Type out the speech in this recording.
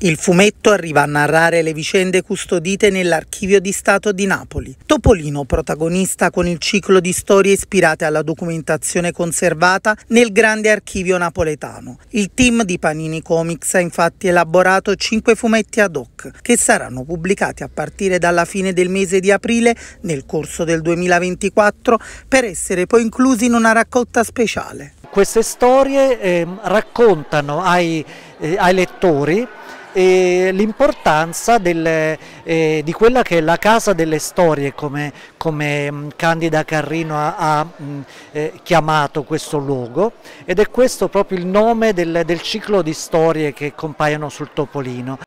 Il fumetto arriva a narrare le vicende custodite nell'Archivio di Stato di Napoli. Topolino, protagonista con il ciclo di storie ispirate alla documentazione conservata nel grande archivio napoletano. Il team di Panini Comics ha infatti elaborato cinque fumetti ad hoc, che saranno pubblicati a partire dalla fine del mese di aprile nel corso del 2024 per essere poi inclusi in una raccolta speciale. Queste storie eh, raccontano ai eh, ai lettori l'importanza eh, di quella che è la casa delle storie come, come mm, Candida Carrino ha, ha mm, eh, chiamato questo luogo ed è questo proprio il nome del, del ciclo di storie che compaiono sul Topolino